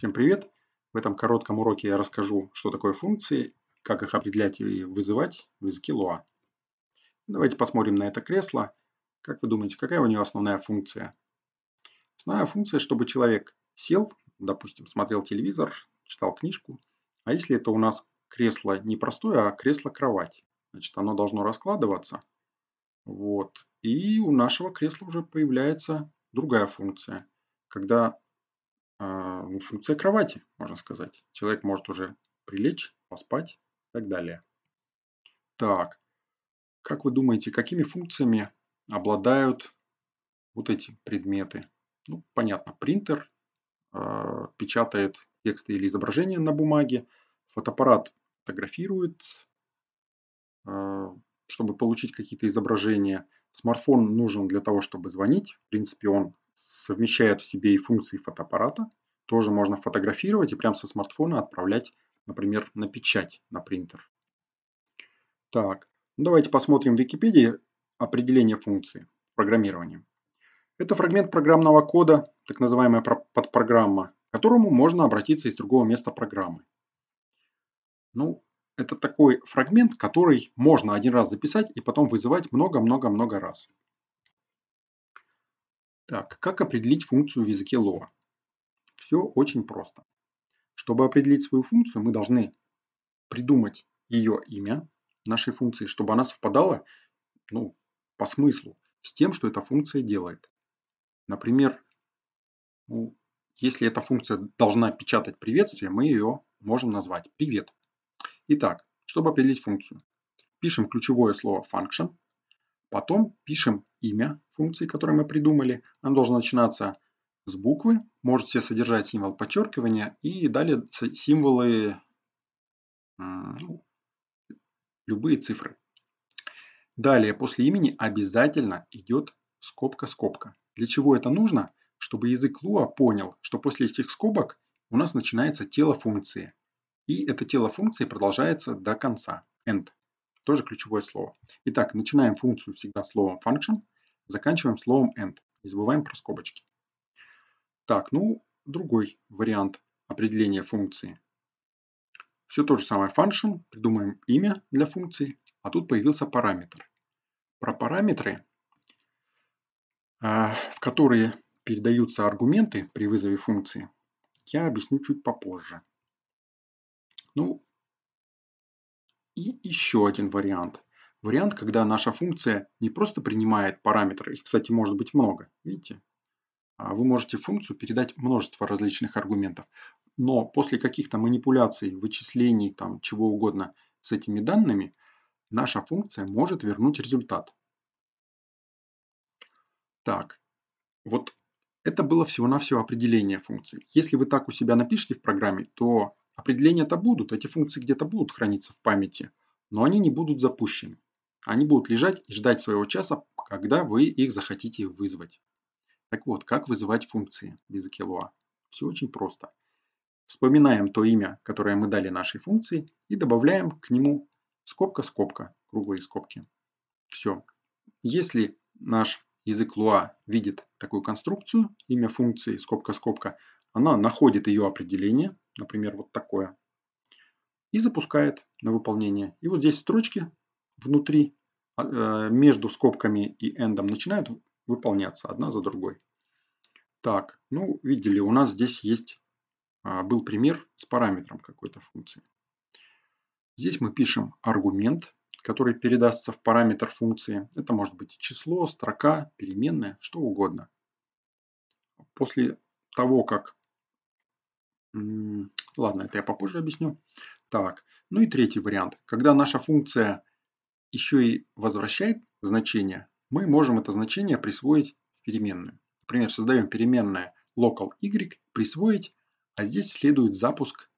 Всем привет! В этом коротком уроке я расскажу, что такое функции, как их определять и вызывать в языке Lua. Давайте посмотрим на это кресло. Как вы думаете, какая у него основная функция? Основная функция, чтобы человек сел, допустим, смотрел телевизор, читал книжку. А если это у нас кресло не простое, а кресло-кровать, значит, оно должно раскладываться. Вот. И у нашего кресла уже появляется другая функция. Когда а, ну, функция кровати, можно сказать. Человек может уже прилечь, поспать и так далее. Так, как вы думаете, какими функциями обладают вот эти предметы? Ну, понятно, принтер э, печатает тексты или изображения на бумаге, фотоаппарат фотографирует, э, чтобы получить какие-то изображения. Смартфон нужен для того, чтобы звонить. В принципе, он совмещает в себе и функции фотоаппарата. Тоже можно фотографировать и прямо со смартфона отправлять, например, на печать на принтер. Так, ну давайте посмотрим в Википедии определение функции программирования. Это фрагмент программного кода, так называемая подпрограмма, к которому можно обратиться из другого места программы. Ну, это такой фрагмент, который можно один раз записать и потом вызывать много-много-много раз. Так, как определить функцию в языке Lua? Все очень просто. Чтобы определить свою функцию, мы должны придумать ее имя нашей функции, чтобы она совпадала ну, по смыслу с тем, что эта функция делает. Например, ну, если эта функция должна печатать приветствие, мы ее можем назвать «привет». Итак, чтобы определить функцию, пишем ключевое слово function, Потом пишем имя функции, которую мы придумали. Оно должно начинаться с буквы. Можете содержать символ подчеркивания и далее символы, ну, любые цифры. Далее, после имени обязательно идет скобка-скобка. Для чего это нужно? Чтобы язык Луа понял, что после этих скобок у нас начинается тело функции. И это тело функции продолжается до конца. End. Тоже ключевое слово. Итак, начинаем функцию всегда словом function, заканчиваем словом end. Не забываем про скобочки. Так, ну, другой вариант определения функции. Все то же самое function, придумаем имя для функции, а тут появился параметр. Про параметры, э, в которые передаются аргументы при вызове функции, я объясню чуть попозже. Ну, и еще один вариант. Вариант, когда наша функция не просто принимает параметры, их, кстати, может быть много, видите? А, вы можете функцию передать множество различных аргументов, но после каких-то манипуляций, вычислений, там, чего угодно с этими данными, наша функция может вернуть результат. Так, вот это было всего-навсего определение функции. Если вы так у себя напишите в программе, то Определения-то будут, эти функции где-то будут храниться в памяти, но они не будут запущены. Они будут лежать и ждать своего часа, когда вы их захотите вызвать. Так вот, как вызывать функции в языке Lua? Все очень просто. Вспоминаем то имя, которое мы дали нашей функции, и добавляем к нему скобка-скобка, круглые скобки. Все. Если наш язык Lua видит такую конструкцию, имя функции, скобка-скобка, она находит ее определение, например, вот такое, и запускает на выполнение. И вот здесь строчки внутри, а, э, между скобками и эндом начинают выполняться одна за другой. Так, ну, видели, у нас здесь есть, а, был пример с параметром какой-то функции. Здесь мы пишем аргумент, который передастся в параметр функции. Это может быть число, строка, переменная, что угодно. После того, как Ладно, это я попозже объясню. Так, ну и третий вариант. Когда наша функция еще и возвращает значение, мы можем это значение присвоить в переменную. Например, создаем переменное local y, присвоить, а здесь следует запуск,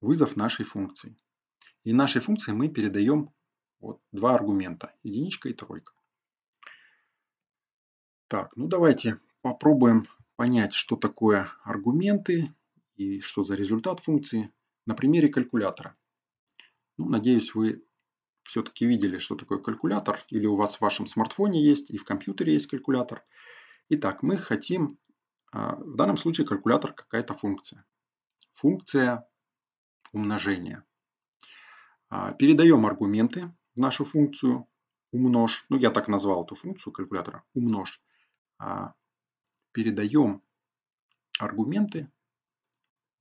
вызов нашей функции. И нашей функции мы передаем вот два аргумента, единичка и тройка. Так, ну давайте попробуем понять, что такое аргументы, и что за результат функции на примере калькулятора. Ну, надеюсь, вы все-таки видели, что такое калькулятор, или у вас в вашем смартфоне есть, и в компьютере есть калькулятор. Итак, мы хотим, а, в данном случае калькулятор какая-то функция. Функция умножения. А, передаем аргументы в нашу функцию умножь, ну я так назвал эту функцию калькулятора, умножь. А, передаем аргументы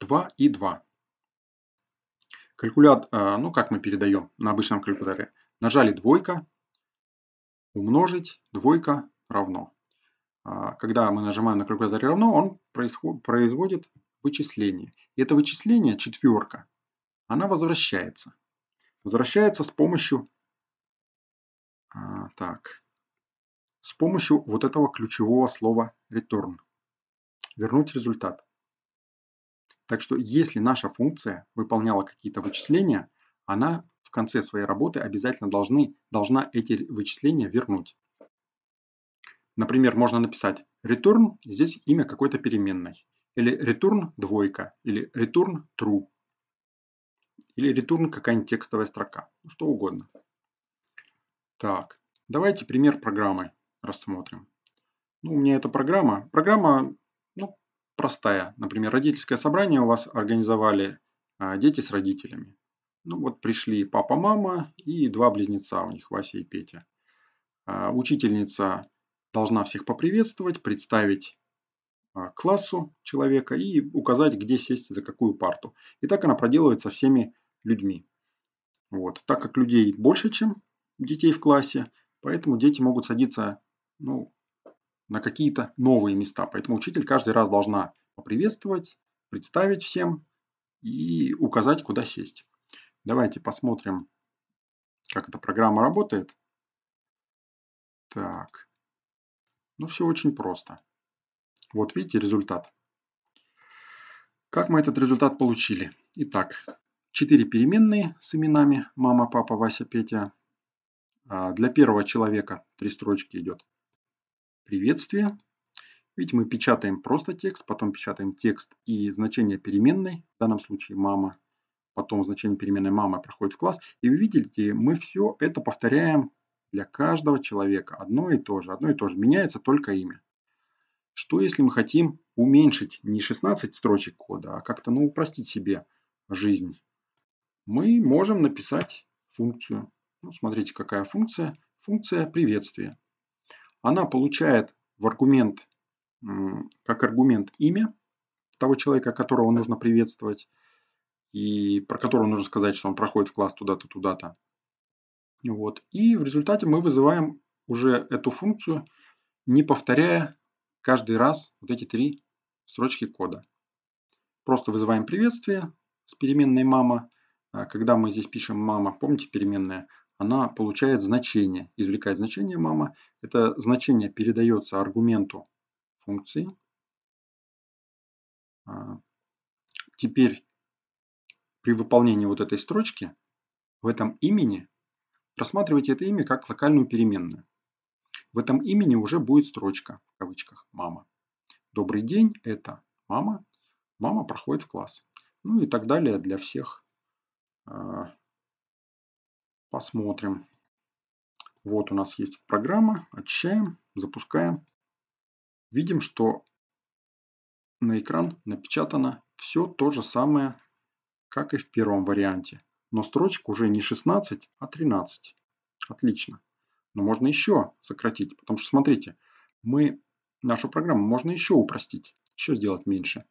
2 и 2. Калькулятор, э, ну как мы передаем на обычном калькуляторе? Нажали двойка, умножить, двойка равно. А, когда мы нажимаем на калькуляторе равно, он производит вычисление. И это вычисление, четверка, она возвращается. Возвращается с помощью, а, так, с помощью вот этого ключевого слова return. Вернуть результат. Так что если наша функция выполняла какие-то вычисления, она в конце своей работы обязательно должны, должна эти вычисления вернуть. Например, можно написать return, здесь имя какой-то переменной, или return двойка, или return true, или return какая-нибудь текстовая строка, ну, что угодно. Так, давайте пример программы рассмотрим. Ну, у меня эта программа. Программа простая. Например, родительское собрание у вас организовали а, дети с родителями. Ну вот пришли папа, мама и два близнеца у них, Вася и Петя. А, учительница должна всех поприветствовать, представить а, классу человека и указать, где сесть за какую парту. И так она проделывает со всеми людьми. Вот. Так как людей больше, чем детей в классе, поэтому дети могут садиться ну, на какие-то новые места. Поэтому учитель каждый раз должна поприветствовать, представить всем и указать, куда сесть. Давайте посмотрим, как эта программа работает. Так. Ну, все очень просто. Вот видите результат. Как мы этот результат получили? Итак, 4 переменные с именами мама, папа, Вася, Петя. А, для первого человека три строчки идет приветствие. Видите, мы печатаем просто текст, потом печатаем текст и значение переменной, в данном случае мама, потом значение переменной мама проходит в класс. И вы видите, мы все это повторяем для каждого человека. Одно и то же, одно и то же. Меняется только имя. Что если мы хотим уменьшить не 16 строчек кода, а как-то ну, упростить себе жизнь? Мы можем написать функцию. Ну, смотрите, какая функция. Функция приветствия она получает в аргумент, как аргумент имя того человека, которого нужно приветствовать, и про которого нужно сказать, что он проходит в класс туда-то, туда-то. Вот. И в результате мы вызываем уже эту функцию, не повторяя каждый раз вот эти три строчки кода. Просто вызываем приветствие с переменной мама. А когда мы здесь пишем мама, помните переменная, она получает значение, извлекает значение мама. Это значение передается аргументу функции. А, теперь при выполнении вот этой строчки в этом имени рассматривайте это имя как локальную переменную. В этом имени уже будет строчка в кавычках «мама». Добрый день – это мама. Мама проходит в класс. Ну и так далее для всех а, Посмотрим. Вот у нас есть программа. Очищаем, запускаем. Видим, что на экран напечатано все то же самое, как и в первом варианте. Но строчек уже не 16, а 13. Отлично. Но можно еще сократить, потому что, смотрите, мы нашу программу можно еще упростить, еще сделать меньше.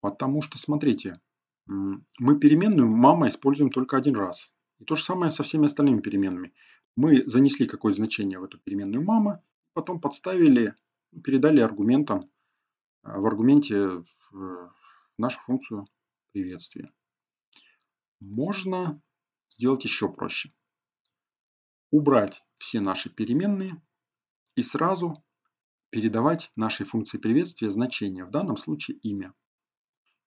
Потому что, смотрите, мы переменную мама используем только один раз. И то же самое со всеми остальными переменными. Мы занесли какое то значение в эту переменную мама, потом подставили, передали аргументом э, в аргументе э, нашу функцию приветствия. Можно сделать еще проще. Убрать все наши переменные и сразу передавать нашей функции приветствия значение, в данном случае имя.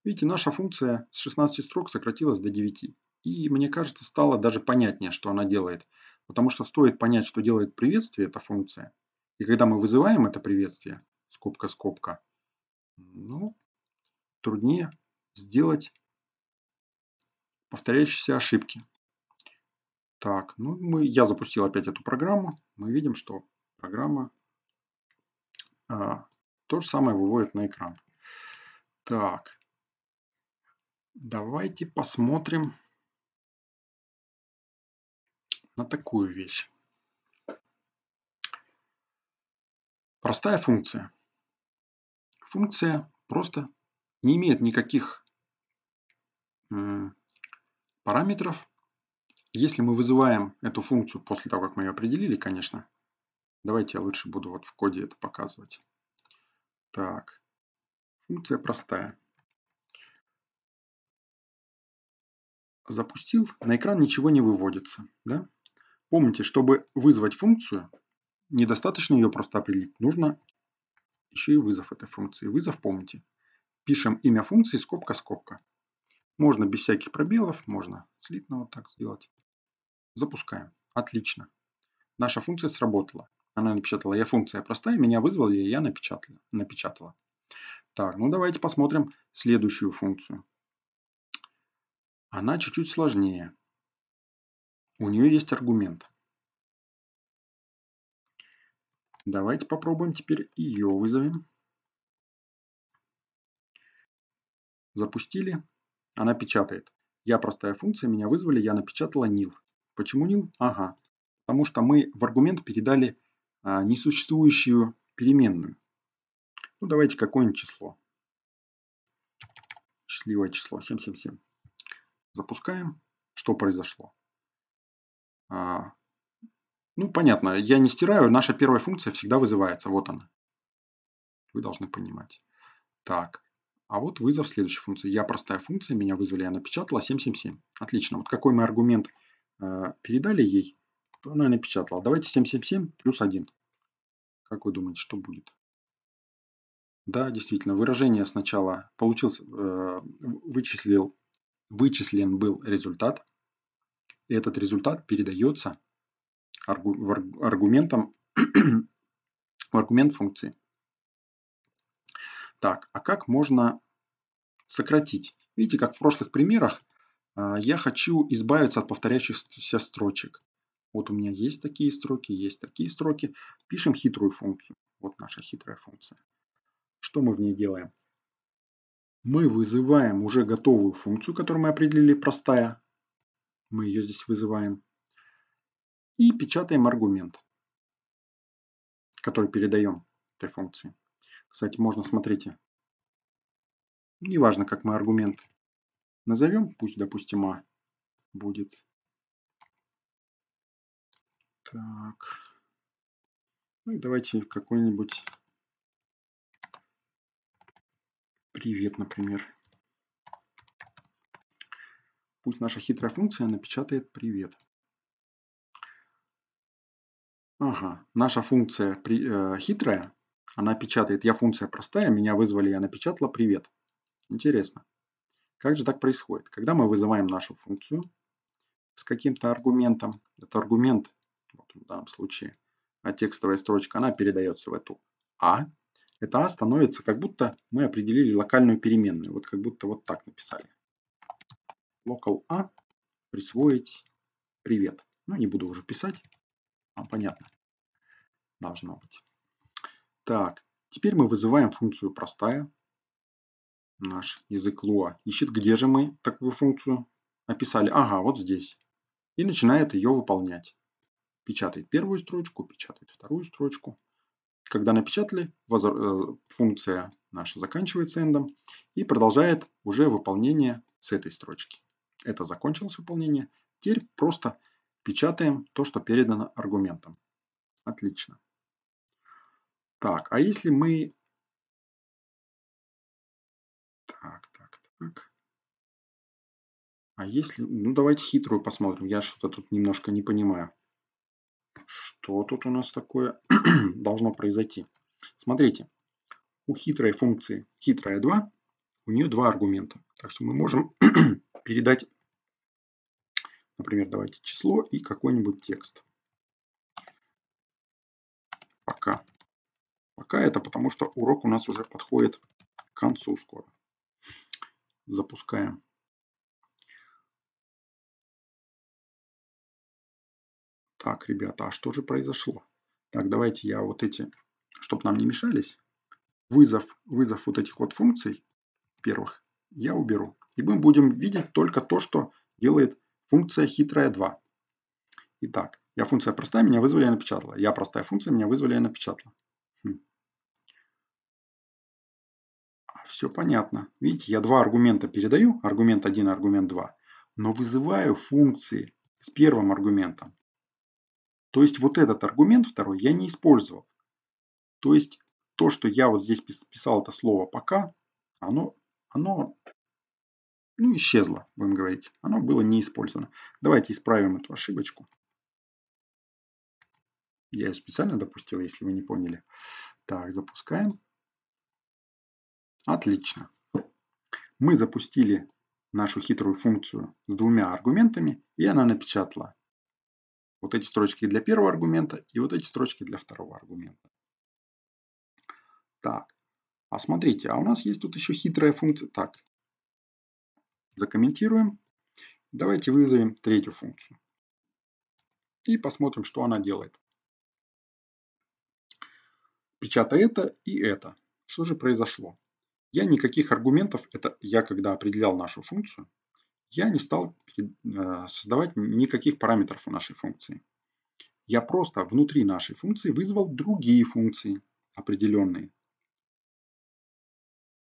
Видите, наша функция с 16 строк сократилась до 9. И мне кажется, стало даже понятнее, что она делает. Потому что стоит понять, что делает приветствие, эта функция. И когда мы вызываем это приветствие, скобка-скобка, ну, труднее сделать повторяющиеся ошибки. Так, ну мы, я запустил опять эту программу. Мы видим, что программа а, то же самое выводит на экран. Так, давайте посмотрим, на такую вещь. Простая функция. Функция просто не имеет никаких э, параметров. Если мы вызываем эту функцию после того, как мы ее определили, конечно. Давайте я лучше буду вот в коде это показывать. Так, функция простая. Запустил, на экран ничего не выводится. Да? Помните, чтобы вызвать функцию, недостаточно ее просто определить. Нужно еще и вызов этой функции. Вызов помните. Пишем имя функции скобка-скобка. Можно без всяких пробелов, можно слитно вот так сделать. Запускаем. Отлично. Наша функция сработала. Она напечатала, я функция простая, меня вызвал, и я напечатала. напечатала. Так, ну давайте посмотрим следующую функцию. Она чуть-чуть сложнее. У нее есть аргумент. Давайте попробуем теперь ее вызовем. Запустили. Она печатает. Я простая функция, меня вызвали, я напечатала nil. Почему nil? Ага. Потому что мы в аргумент передали а, несуществующую переменную. Ну, давайте какое-нибудь число. Счастливое число 777. Запускаем. Что произошло? А, ну, понятно, я не стираю, наша первая функция всегда вызывается, вот она. Вы должны понимать. Так, а вот вызов следующей функции. Я простая функция, меня вызвали, я напечатала 777. Отлично, вот какой мы аргумент э, передали ей, то она и напечатала. Давайте 777 плюс 1. Как вы думаете, что будет? Да, действительно, выражение сначала получился, э, вычислил, вычислен был результат, этот результат передается в аргументом, в аргумент функции. Так, а как можно сократить? Видите, как в прошлых примерах, э, я хочу избавиться от повторяющихся строчек. Вот у меня есть такие строки, есть такие строки. Пишем хитрую функцию. Вот наша хитрая функция. Что мы в ней делаем? Мы вызываем уже готовую функцию, которую мы определили, простая, мы ее здесь вызываем. И печатаем аргумент, который передаем этой функции. Кстати, можно, смотрите, неважно, как мы аргумент назовем, пусть, допустим, А будет. Так. Ну и давайте какой-нибудь привет, например. Пусть наша хитрая функция напечатает привет. Ага, наша функция при, э, хитрая, она печатает, я функция простая, меня вызвали, я напечатала привет. Интересно. Как же так происходит? Когда мы вызываем нашу функцию с каким-то аргументом, этот аргумент, вот в данном случае, а текстовая строчка, она передается в эту А, это А становится, как будто мы определили локальную переменную, вот как будто вот так написали local a присвоить привет. Ну, не буду уже писать. Вам понятно. Должно быть. Так, теперь мы вызываем функцию простая. Наш язык Lua ищет, где же мы такую функцию описали. Ага, вот здесь. И начинает ее выполнять. Печатает первую строчку, печатает вторую строчку. Когда напечатали, э, функция наша заканчивается эндом и продолжает уже выполнение с этой строчки. Это закончилось выполнение. Теперь просто печатаем то, что передано аргументом. Отлично. Так, а если мы... Так, так, так. А если... Ну, давайте хитрую посмотрим. Я что-то тут немножко не понимаю. Что тут у нас такое должно произойти? Смотрите. У хитрой функции хитрая 2 у нее два аргумента. Так что мы можем передать, например, давайте число и какой-нибудь текст. Пока. Пока это потому, что урок у нас уже подходит к концу скоро. Запускаем. Так, ребята, а что же произошло? Так, давайте я вот эти, чтобы нам не мешались, вызов, вызов вот этих вот функций первых я уберу. И мы будем видеть только то, что делает функция хитрая 2. Итак, я функция простая, меня вызвали, и напечатала. Я простая функция, меня вызвали, и напечатала. Хм. А, Все понятно. Видите, я два аргумента передаю, аргумент 1 и аргумент 2, но вызываю функции с первым аргументом. То есть вот этот аргумент второй я не использовал. То есть то, что я вот здесь писал это слово «пока», оно оно ну, исчезло, будем говорить. Оно было не использовано. Давайте исправим эту ошибочку. Я ее специально допустил, если вы не поняли. Так, запускаем. Отлично. Мы запустили нашу хитрую функцию с двумя аргументами, и она напечатала вот эти строчки для первого аргумента и вот эти строчки для второго аргумента. Так, а смотрите, а у нас есть тут еще хитрая функция. Так, закомментируем. Давайте вызовем третью функцию. И посмотрим, что она делает. Печатая это и это. Что же произошло? Я никаких аргументов, это я когда определял нашу функцию, я не стал э, создавать никаких параметров у нашей функции. Я просто внутри нашей функции вызвал другие функции определенные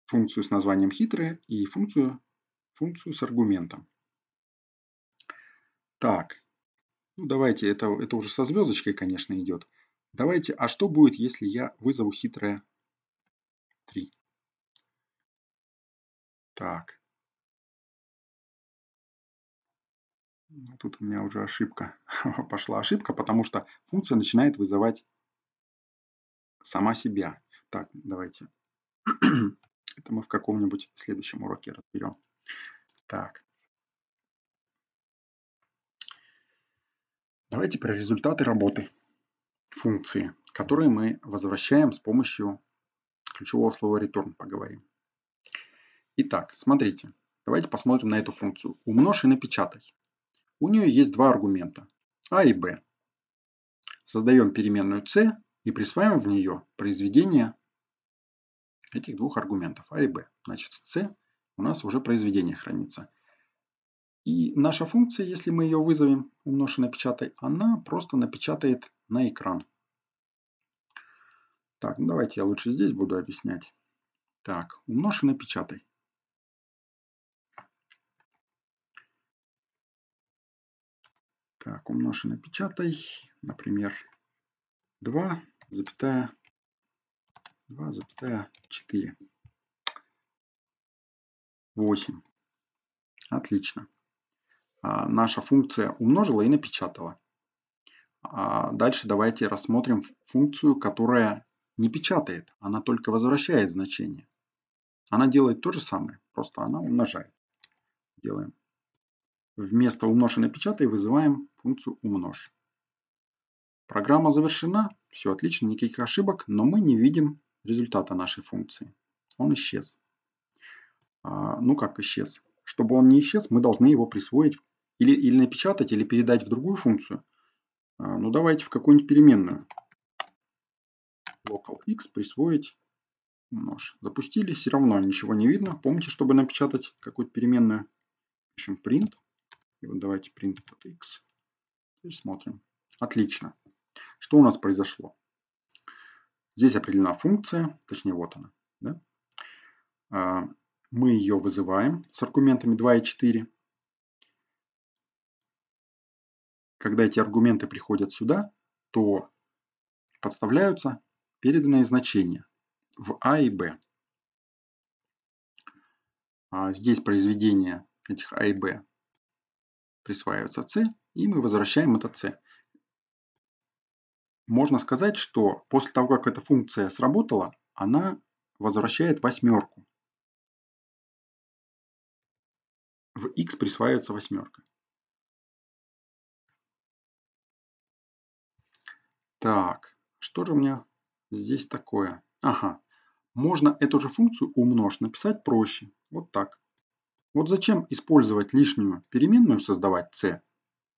функцию с названием хитрые и функцию, функцию с аргументом. Так, ну давайте, это, это уже со звездочкой, конечно, идет. Давайте, а что будет, если я вызову хитрая 3? Так. Ну, тут у меня уже ошибка. Пошла ошибка, потому что функция начинает вызывать сама себя. Так, давайте Это мы в каком-нибудь следующем уроке разберем. Так. Давайте про результаты работы функции, которые мы возвращаем с помощью ключевого слова return поговорим. Итак, смотрите. Давайте посмотрим на эту функцию. Умножь и напечатай. У нее есть два аргумента. А и Б. Создаем переменную c и присваиваем в нее произведение этих двух аргументов А и Б. Значит, в С у нас уже произведение хранится. И наша функция, если мы ее вызовем, умноженная печатай, она просто напечатает на экран. Так, ну давайте я лучше здесь буду объяснять. Так, умноженная печатай. Так, умноженная печатай, например, запятая 2,4. 8. Отлично. А, наша функция умножила и напечатала. А дальше давайте рассмотрим функцию, которая не печатает, она только возвращает значение. Она делает то же самое, просто она умножает. Делаем. Вместо умножь и напечатай вызываем функцию умножь. Программа завершена, все отлично, никаких ошибок, но мы не видим результата нашей функции. Он исчез. А, ну как исчез? Чтобы он не исчез, мы должны его присвоить или, или напечатать, или передать в другую функцию. А, ну давайте в какую-нибудь переменную. Local x присвоить нож. Запустили, все равно ничего не видно. Помните, чтобы напечатать какую-то переменную, пишем print. И вот давайте print от x. И смотрим. Отлично. Что у нас произошло? Здесь определена функция, точнее вот она. Да? А, мы ее вызываем с аргументами 2 и 4. Когда эти аргументы приходят сюда, то подставляются переданные значения в А и Б. А здесь произведение этих А и Б присваивается С, и мы возвращаем это С можно сказать, что после того, как эта функция сработала, она возвращает восьмерку. В x присваивается восьмерка. Так, что же у меня здесь такое? Ага, можно эту же функцию умножь написать проще. Вот так. Вот зачем использовать лишнюю переменную, создавать c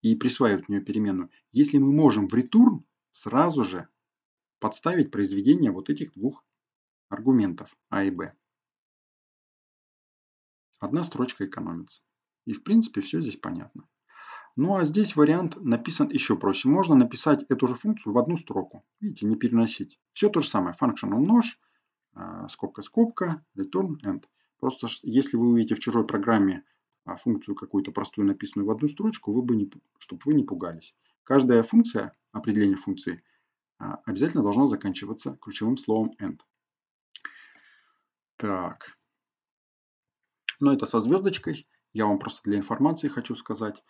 и присваивать в нее переменную, если мы можем в return сразу же подставить произведение вот этих двух аргументов А и Б. Одна строчка экономится. И в принципе все здесь понятно. Ну а здесь вариант написан еще проще. Можно написать эту же функцию в одну строку. Видите, не переносить. Все то же самое. Function умнож а, скобка-скобка, return end. Просто если вы увидите в чужой программе а, функцию какую-то простую, написанную в одну строчку, вы бы не, чтобы вы не пугались. Каждая функция, определение функции, а, обязательно должно заканчиваться ключевым словом end. Так. Но ну, это со звездочкой. Я вам просто для информации хочу сказать,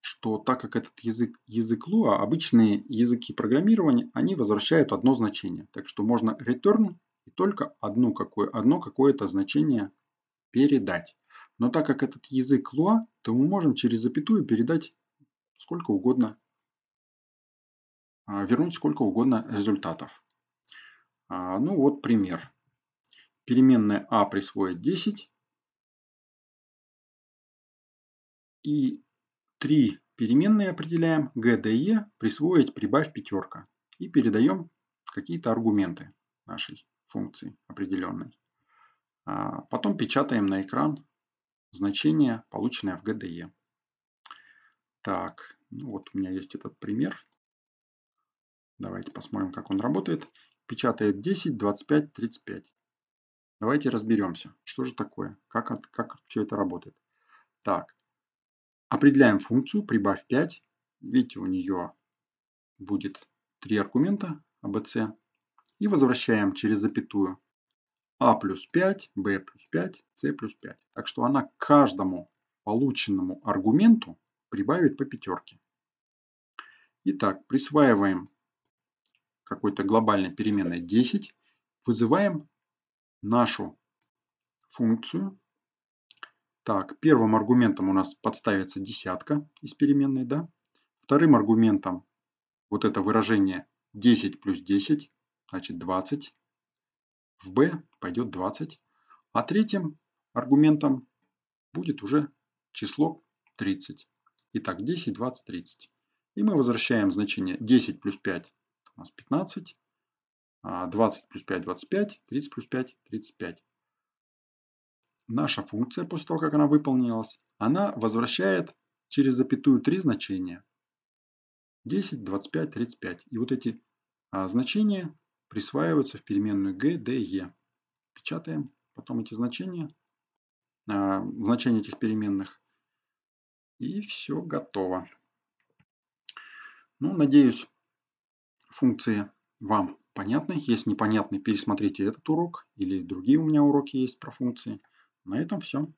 что так как этот язык, язык Lua, обычные языки программирования, они возвращают одно значение. Так что можно return и только одну какое, одно какое-то значение передать. Но так как этот язык Lua, то мы можем через запятую передать сколько угодно а, вернуть сколько угодно результатов. А, ну вот пример. Переменная а присвоит 10. И три переменные определяем. GDE присвоить прибавь пятерка. И передаем какие-то аргументы нашей функции определенной. А, потом печатаем на экран значение, полученное в GDE. Так, ну вот у меня есть этот пример. Давайте посмотрим, как он работает. Печатает 10, 25, 35. Давайте разберемся, что же такое, как, как все это работает. Так, определяем функцию, прибавь 5. Видите, у нее будет три аргумента ABC. А, И возвращаем через запятую А плюс 5, Б плюс 5, С плюс 5. Так что она к каждому полученному аргументу прибавит по пятерке. Итак, присваиваем какой-то глобальной переменной 10, вызываем нашу функцию. Так, первым аргументом у нас подставится десятка из переменной, да? Вторым аргументом вот это выражение 10 плюс 10, значит 20. В b пойдет 20. А третьим аргументом будет уже число 30. Итак, 10, 20, 30. И мы возвращаем значение 10 плюс 5 у нас 15. 20 а, плюс 5 – 25, 30 плюс 5 – 35. Наша функция, после того, как она выполнилась, она возвращает через запятую 3 значения. 10, 25, 35. И вот эти а, значения присваиваются в переменную g, d, e. Печатаем потом эти значения, а, значения этих переменных. И все готово. Ну, надеюсь, функции вам понятны. Если непонятны, пересмотрите этот урок или другие у меня уроки есть про функции. На этом все.